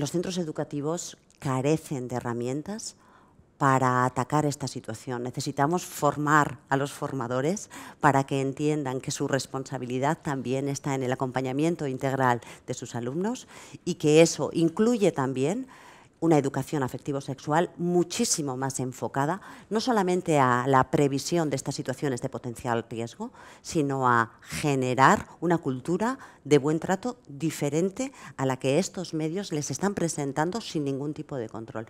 los centros educativos carecen de herramientas para atacar esta situación. Necesitamos formar a los formadores para que entiendan que su responsabilidad también está en el acompañamiento integral de sus alumnos y que eso incluye también una educación afectivo-sexual muchísimo más enfocada, no solamente a la previsión de estas situaciones de potencial riesgo, sino a generar una cultura de buen trato diferente a la que estos medios les están presentando sin ningún tipo de control.